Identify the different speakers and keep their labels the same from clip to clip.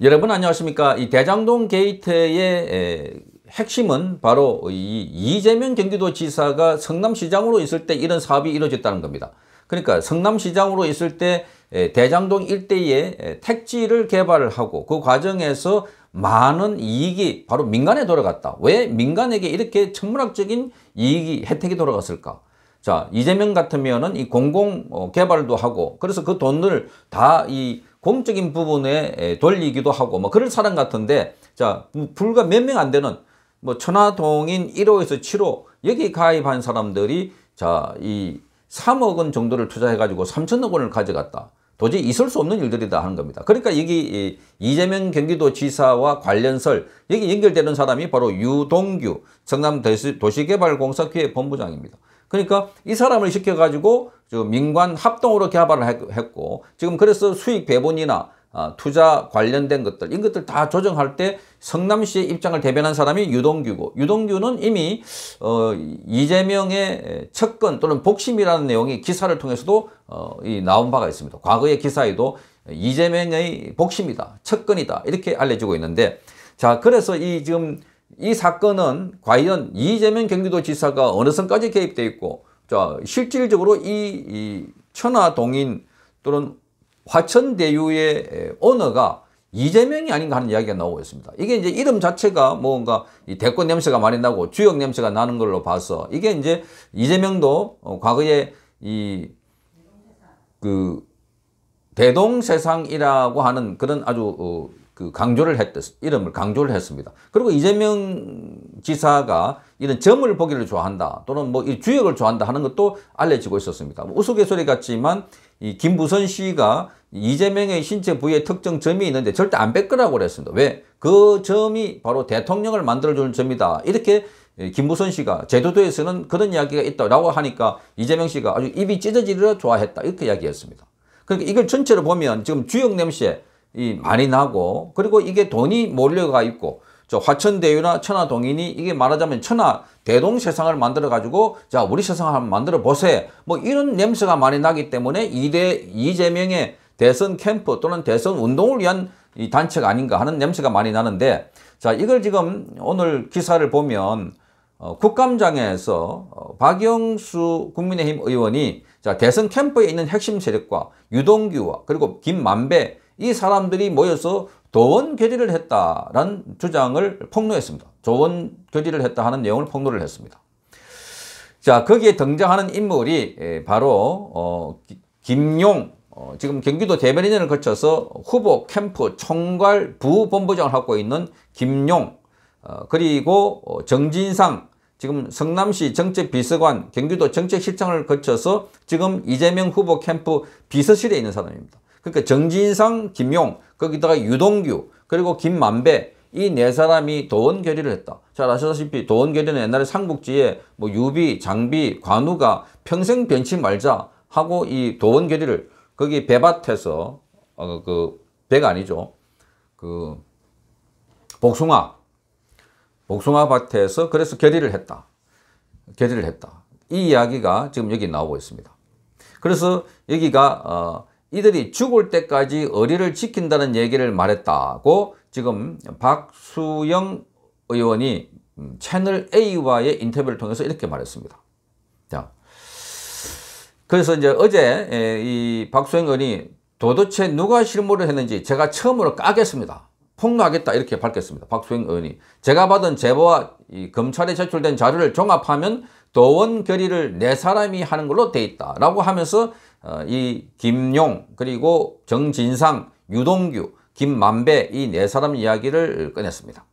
Speaker 1: 여러분 안녕하십니까 이 대장동 게이트의 핵심은 바로 이 이재명 경기도지사가 성남시장으로 있을 때 이런 사업이 이루어졌다는 겁니다 그러니까 성남시장으로 있을 때 대장동 일대에 택지를 개발을 하고 그 과정에서 많은 이익이 바로 민간에 돌아갔다 왜 민간에게 이렇게 천문학적인 이익이 혜택이 돌아갔을까 자 이재명 같으면은 이 공공 어, 개발도 하고 그래서 그 돈을 다 이 공적인 부분에 돌리기도 하고 뭐 그런 사람 같은데 자 불과 몇 명 안 되는 뭐 천화동인 1호에서 7호 여기 가입한 사람들이 자 이 3억 원 정도를 투자해가지고 3천억 원을 가져갔다. 도저히 있을 수 없는 일들이다 하는 겁니다. 그러니까 여기 이재명 경기도지사와 관련설 여기 연결되는 사람이 바로 유동규 성남도시개발공사회 본부장입니다. 그러니까 이 사람을 시켜가지고 민관 합동으로 개발을 했고 지금 그래서 수익 배분이나 아, 투자 관련된 것들 이런 것들 다 조정할 때 성남시의 입장을 대변한 사람이 유동규고 유동규는 이미 어, 이재명의 척근 또는 복심이라는 내용이 기사를 통해서도 어, 나온 바가 있습니다. 과거의 기사에도 이재명의 복심이다, 척근이다 이렇게 알려지고 있는데 자 그래서 이 지금 이 사건은 과연 이재명 경기도지사가 어느 선까지 개입돼 있고 자 실질적으로 이, 이 천하동인 또는 화천대유의 언어가 이재명이 아닌가 하는 이야기가 나오고 있습니다. 이게 이제 이름 자체가 뭔가 대권 냄새가 많이 나고 주역 냄새가 나는 걸로 봐서 이게 이제 이재명도 과거에 이 그 대동세상이라고 하는 그런 아주 어그 강조를 했, 듯 이름을 강조를 했습니다. 그리고 이재명 지사가 이런 점을 보기를 좋아한다 또는 뭐이 주역을 좋아한다 하는 것도 알려지고 있었습니다. 뭐 우스갯소리 같지만 이 김부선 씨가 이재명의 신체 부위에 특정 점이 있는데 절대 안뺏 거라고 그랬습니다. 왜? 그 점이 바로 대통령을 만들어주는 점이다. 이렇게 김부선 씨가 제주도에서는 그런 이야기가 있다고 하니까 이재명 씨가 아주 입이 찢어지려 좋아했다. 이렇게 이야기했습니다. 그러니까 이걸 전체로 보면 지금 주역 냄새 이 많이 나고 그리고 이게 돈이 몰려가 있고 저 화천대유나 천하동인이 이게 말하자면 천하 대동 세상을 만들어 가지고 자 우리 세상을 한번 만들어 보세요 뭐 이런 냄새가 많이 나기 때문에 이대 이재명의 대선 캠프 또는 대선 운동을 위한 이 단체가 아닌가 하는 냄새가 많이 나는데 자 이걸 지금 오늘 기사를 보면 어, 국감장에서 어, 박영수 국민의힘 의원이 자 대선 캠프에 있는 핵심 세력과 유동규와 그리고 김만배 이 사람들이 모여서 도원 결의를 했다라는 주장을 폭로했습니다. 조원 결의를 했다 하는 내용을 폭로를 했습니다. 자 거기에 등장하는 인물이 예, 바로 어, 김용 어, 지금 경기도 대변인을 거쳐서 후보 캠프 총괄 부본부장을 하고 있는 김용 어, 그리고 어, 정진상 지금 성남시 정책비서관 경기도 정책실장을 거쳐서 지금 이재명 후보 캠프 비서실에 있는 사람입니다. 그러니까 정진상, 김용, 거기다가 유동규, 그리고 김만배 이 네 사람이 도원 결의를 했다. 잘 아시다시피 도원 결의는 옛날에 삼국지에 뭐 유비, 장비, 관우가 평생 변치 말자 하고 이 도원 결의를 거기 배밭에서 어, 그 배가 아니죠. 그 복숭아 복숭아 밭에서 그래서 결의를 했다. 결의를 했다. 이 이야기가 지금 여기 나오고 있습니다. 그래서 여기가 어, 이들이 죽을 때까지 의리를 지킨다는 얘기를 말했다고 지금 박수영 의원이 채널 A와의 인터뷰를 통해서 이렇게 말했습니다. 자, 그래서 이제 어제 예, 이 박수영 의원이 도대체 누가 실무를 했는지 제가 처음으로 까겠습니다. 폭로하겠다 이렇게 밝혔습니다. 박수영 의원이 제가 받은 제보와 검찰에 제출된 자료를 종합하면 도원 결의를 네 사람이 하는 걸로 돼 있다라고 하면서 어, 이 김용 그리고 정진상 유동규 김만배 이 네 사람 이야기를 꺼냈습니다.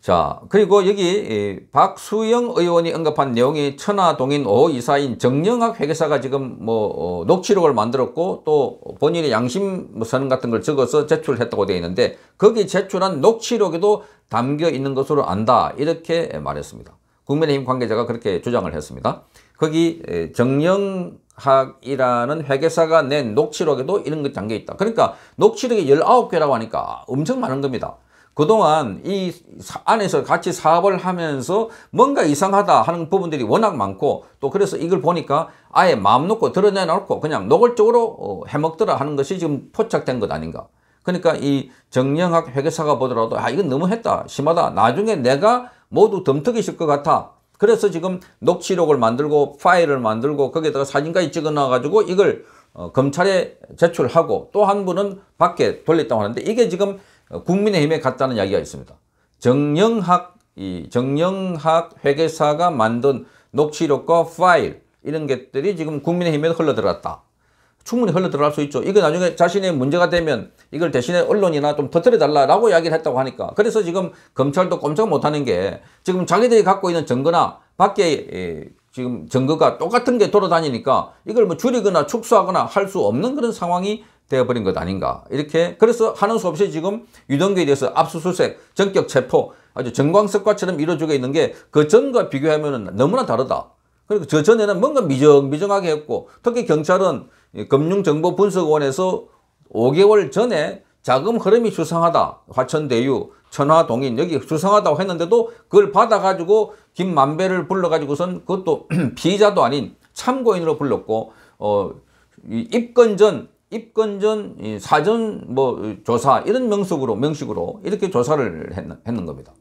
Speaker 1: 자 그리고 여기 박수영 의원이 언급한 내용이 천하동인 524인 정영학 회계사가 지금 뭐 어, 녹취록을 만들었고 또 본인의 양심 선언 같은 걸 적어서 제출했다고 되어 있는데 거기 제출한 녹취록에도 담겨 있는 것으로 안다 이렇게 말했습니다. 국민의힘 관계자가 그렇게 주장을 했습니다. 거기 정영학이라는 회계사가 낸 녹취록에도 이런 것 담겨 있다. 그러니까 녹취록이 19개라고 하니까 엄청 많은 겁니다. 그동안 이 안에서 같이 사업을 하면서 뭔가 이상하다 하는 부분들이 워낙 많고 또 그래서 이걸 보니까 아예 마음 놓고 드러내놓고 그냥 노골적으로 어, 해먹더라 하는 것이 지금 포착된 것 아닌가. 그러니까 이 정영학 회계사가 보더라도 아 이건 너무했다 심하다 나중에 내가 모두 덤터기실 것 같아. 그래서 지금 녹취록을 만들고 파일을 만들고 거기에다가 사진까지 찍어놔가지고 이걸 어, 검찰에 제출하고 또 한 분은 밖에 돌렸다고 하는데 이게 지금 어, 국민의힘에 갔다는 이야기가 있습니다. 정영학 이 정영학 회계사가 만든 녹취록과 파일 이런 것들이 지금 국민의힘에 흘러들었다 충분히 흘러들어갈 수 있죠. 이거 나중에 자신의 문제가 되면 이걸 대신에 언론이나 좀 터뜨려달라고 이야기를 했다고 하니까 그래서 지금 검찰도 꼼짝 못하는 게 지금 자기들이 갖고 있는 증거나 밖에 예, 지금 증거가 똑같은 게 돌아다니니까 이걸 뭐 줄이거나 축소하거나 할 수 없는 그런 상황이 되어버린 것 아닌가 이렇게 그래서 하는 수 없이 지금 유동규에 대해서 압수수색, 전격 체포 아주 전광석과처럼 이루어지고 있는 게 그 전과 비교하면 너무나 다르다 그리고 저 전에는 뭔가 미정미정하게 했고 특히 경찰은 금융정보분석원에서 5개월 전에 자금 흐름이 수상하다. 화천대유, 천화동인 여기 수상하다고 했는데도 그걸 받아가지고 김만배를 불러가지고선 그것도 피의자도 아닌 참고인으로 불렀고 어, 입건 전 입건 전 사전 뭐 조사 이런 명석으로 명식으로 이렇게 조사를 했는, 했는 겁니다.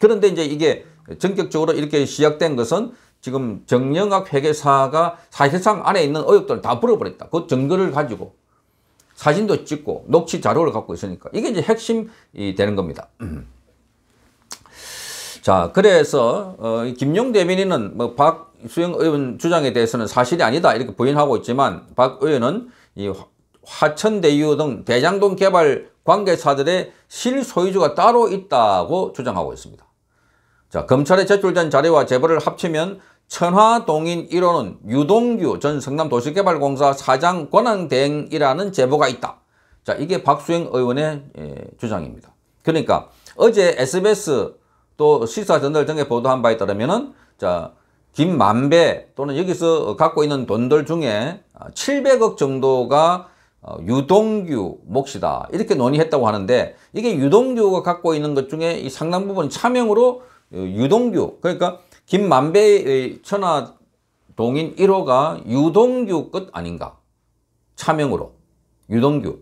Speaker 1: 그런데 이제 이게 전격적으로 이렇게 시작된 것은 지금 정영학 회계사가 사실상 안에 있는 의혹들을 다 풀어버렸다. 그 증거를 가지고 사진도 찍고 녹취 자료를 갖고 있으니까 이게 이제 핵심이 되는 겁니다. 자 그래서 어, 김용 대변인은 뭐 박수영 의원 주장에 대해서는 사실이 아니다 이렇게 부인하고 있지만 박 의원은 이 화천대유 등 대장동 개발 관계사들의 실소유주가 따로 있다고 주장하고 있습니다. 자 검찰에 제출된 자료와 제보를 합치면 천화동인 1호는 유동규 전 성남도시개발공사 사장 권한대행이라는 제보가 있다. 자, 이게 박수영 의원의 예, 주장입니다. 그러니까 어제 SBS 또 시사전달 등에 보도한 바에 따르면은 자, 김만배 또는 여기서 갖고 있는 돈들 중에 700억 정도가 어, 유동규 몫이다 이렇게 논의했다고 하는데 이게 유동규가 갖고 있는 것 중에 이 상당 부분 차명으로 어, 유동규 그러니까 김만배의 천하 동인 1호가 유동규 끝 아닌가 차명으로 유동규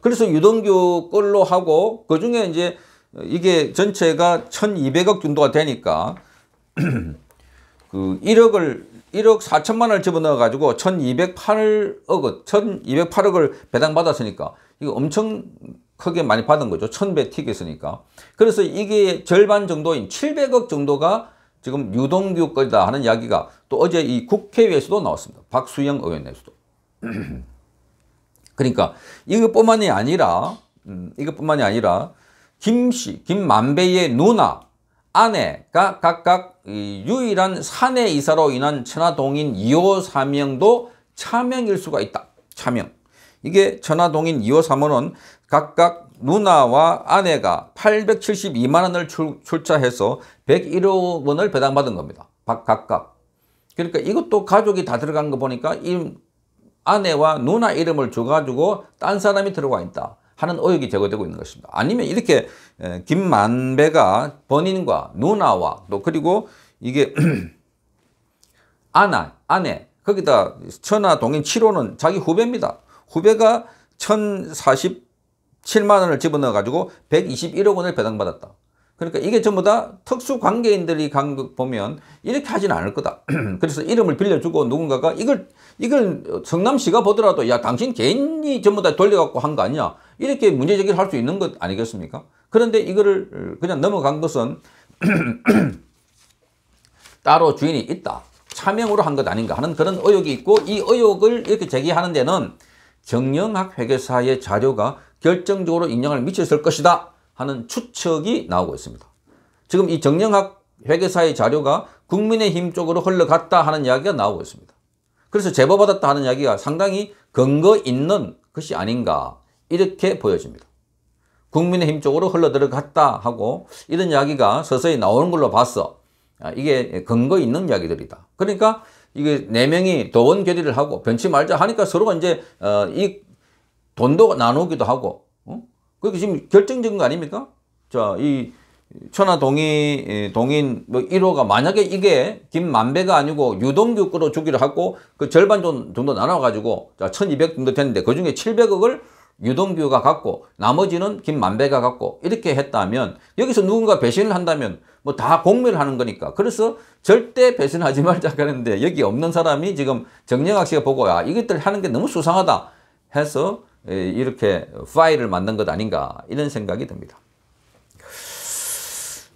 Speaker 1: 그래서 유동규 걸로 하고 그 중에 이제 이게 전체가 1200억 정도가 되니까 그 1억을 1억 4천만 원을 집어넣어 가지고 1208억 1208억을 배당받았으니까 이거 엄청 크게 많이 받은 거죠. 1000배 튀겠으니까. 그래서 이게 절반 정도인 700억 정도가 지금 유동규까지다 하는 이야기가 또 어제 이 국회의회에서도 나왔습니다. 박수영 의원에서도. 그러니까 이것뿐만이 아니라 음, 이것뿐만이 아니라 김씨, 김만배의 누나, 아내가 각각 유일한 사내 이사로 인한 천하동인 2호 3명도 차명일 수가 있다. 차명. 이게 천하동인 2호 3호는 각각 누나와 아내가 872만 원을 출, 출자해서 101억 원을 배당받은 겁니다. 각각. 그러니까 이것도 가족이 다 들어간 거 보니까 이 아내와 누나 이름을 줘가지고 딴 사람이 들어가 있다 하는 의혹이 제거되고 있는 것입니다. 아니면 이렇게 김만배가 본인과 누나와 또 그리고 이게 아나, 아내 거기다 천하 동인 7호는 자기 후배입니다. 후배가 1040 7만 원을 집어넣어 가지고 121억 원을 배당받았다. 그러니까 이게 전부 다 특수 관계인들이 간 보면 이렇게 하진 않을 거다. 그래서 이름을 빌려주고 누군가가 이걸 이걸 성남시가 보더라도 야 당신 개인이 전부 다 돌려갖고 한 거 아니냐 이렇게 문제 제기를 할 수 있는 것 아니겠습니까? 그런데 이거를 어, 그냥 넘어간 것은 따로 주인이 있다. 차명으로 한 것 아닌가 하는 그런 의혹이 있고 이 의혹을 이렇게 제기하는 데는 정영학 회계사의 자료가 결정적으로 영향을 미쳤을 것이다 하는 추측이 나오고 있습니다. 지금 이 정영학 회계사의 자료가 국민의힘 쪽으로 흘러갔다 하는 이야기가 나오고 있습니다. 그래서 제보받았다 하는 이야기가 상당히 근거 있는 것이 아닌가 이렇게 보여집니다. 국민의힘 쪽으로 흘러들어갔다 하고 이런 이야기가 서서히 나오는 걸로 봤어. 아, 이게 근거 있는 이야기들이다. 그러니까 이게 네 명이 도원 결의를 하고 변치 말자 하니까 서로가 이제 어, 이 돈도 나누기도 하고 어? 그게 지금 결정적인 거 아닙니까? 자, 이 천하 동의 동인 뭐 1호가 만약에 이게 김만배가 아니고 유동규 끌어주기로 하고 그 절반 정도 나눠 가지고 자1200 정도 됐는데 그중에 700억을 유동규가 갖고 나머지는 김만배가 갖고 이렇게 했다면 여기서 누군가 배신을 한다면 뭐 다 공멸 하는 거니까 그래서 절대 배신하지 말자 그랬는데 여기 없는 사람이 지금 정영학 씨가 보고 야 이것들 하는 게 너무 수상하다 해서 이렇게 파일을 만든 것 아닌가 이런 생각이 듭니다.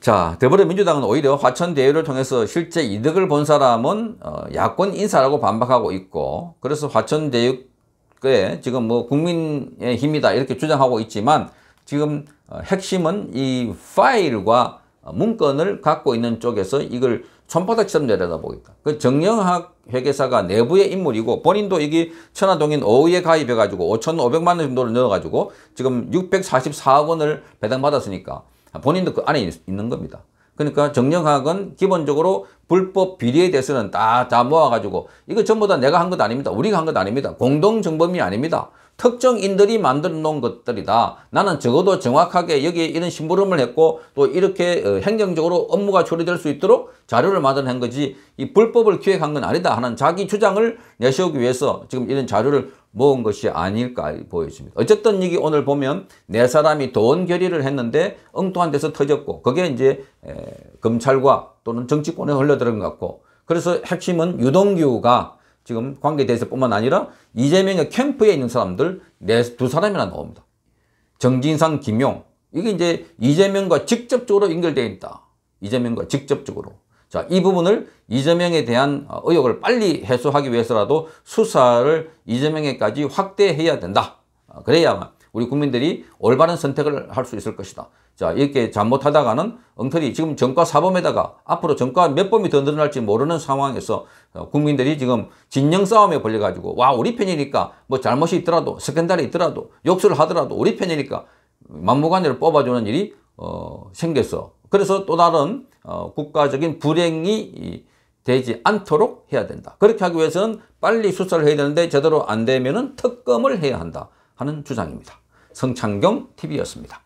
Speaker 1: 자, 더불어민주당은 오히려 화천 대유를 통해서 실제 이득을 본 사람은 어, 야권 인사라고 반박하고 있고 그래서 화천 대유에 지금 뭐 국민의 힘이다 이렇게 주장하고 있지만 지금 어, 핵심은 이 파일과 문건을 갖고 있는 쪽에서 이걸 손바닥처럼 내려다보겠다. 그 정영학 회계사가 내부의 인물이고 본인도 이게 천화동인 어휘에 가입해가지고 5,500만 원 정도를 넣어가지고 지금 644억 원을 배당받았으니까 본인도 그 안에 있는 겁니다. 그러니까 정영학은 기본적으로 불법 비리에 대해서는 다, 다 모아가지고 이거 전부 다 내가 한 것 아닙니다. 우리가 한 것 아닙니다. 공동정범이 아닙니다. 특정인들이 만들어 놓은 것들이다. 나는 적어도 정확하게 여기 에 이런 심부름을 했고 또 이렇게 어, 행정적으로 업무가 처리될 수 있도록 자료를 마련한 거지 이 불법을 기획한 건 아니다 하는 자기 주장을 내세우기 위해서 지금 이런 자료를 모은 것이 아닐까 보여집니다. 어쨌든 이게 오늘 보면 네 사람이 돈 결의를 했는데 엉뚱한 데서 터졌고 그게 이제 검찰과 또는 정치권에 흘러들은 것 같고 그래서 핵심은 유동규가 지금 관계대해서뿐만 아니라 이재명의 캠프에 있는 사람들 네 두 사람이나 나옵니다. 정진상, 김용 이게 이제 이재명과 직접적으로 연결되어 있다. 이재명과 직접적으로. 자, 이 부분을 이재명에 대한 의혹을 빨리 해소하기 위해서라도 수사를 이재명에까지 확대해야 된다. 그래야만 우리 국민들이 올바른 선택을 할 수 있을 것이다. 자 이렇게 잘못하다가는 엉터리 지금 정가 사범에다가 앞으로 정가 몇 범이 더 늘어날지 모르는 상황에서 어, 국민들이 지금 진영 싸움에 걸려가지고 와 우리 편이니까 뭐 잘못이 있더라도 스캔들이 있더라도 욕설을 하더라도 우리 편이니까 만무관리를 뽑아주는 일이 어, 생겼어. 그래서 또 다른 어, 국가적인 불행이 되지 않도록 해야 된다. 그렇게 하기 위해서는 빨리 수사를 해야 되는데 제대로 안 되면 은 특검을 해야 한다 하는 주장입니다. 성창경 TV였습니다.